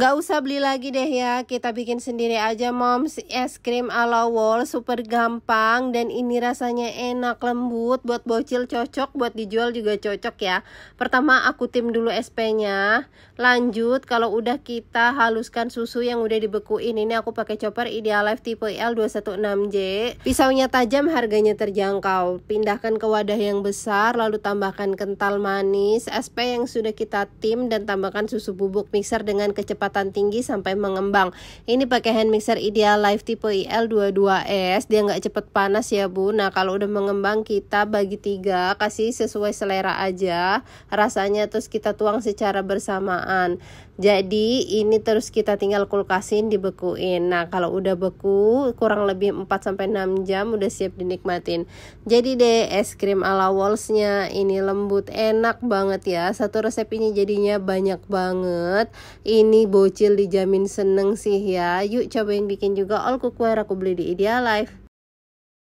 Nggak usah beli lagi deh ya, kita bikin sendiri aja moms es krim ala wall super gampang dan ini rasanya enak lembut buat bocil cocok, buat dijual juga cocok ya. Pertama aku tim dulu SP-nya, lanjut kalau udah kita haluskan susu yang udah dibekuin, ini aku pakai chopper Idealife tipe L216J. Pisaunya tajam, harganya terjangkau. Pindahkan ke wadah yang besar, lalu tambahkan kental manis, SP yang sudah kita tim dan tambahkan susu bubuk mixer dengan kecepatan kecepatan tinggi sampai mengembang. Ini pakai hand mixer Ideal Life tipe IL22S. Dia nggak cepet panas ya Bu. Nah kalau udah mengembang kita bagi tiga, kasih sesuai selera aja rasanya terus kita tuang secara bersamaan. Jadi ini terus kita tinggal kulkasin dibekuin. Nah, kalau udah beku kurang lebih 4 6 jam udah siap dinikmatin. Jadi deh es krim ala walls ini lembut enak banget ya. Satu resep ini jadinya banyak banget. Ini bocil dijamin seneng sih ya. Yuk cobain bikin juga all cookware aku beli di Idealife.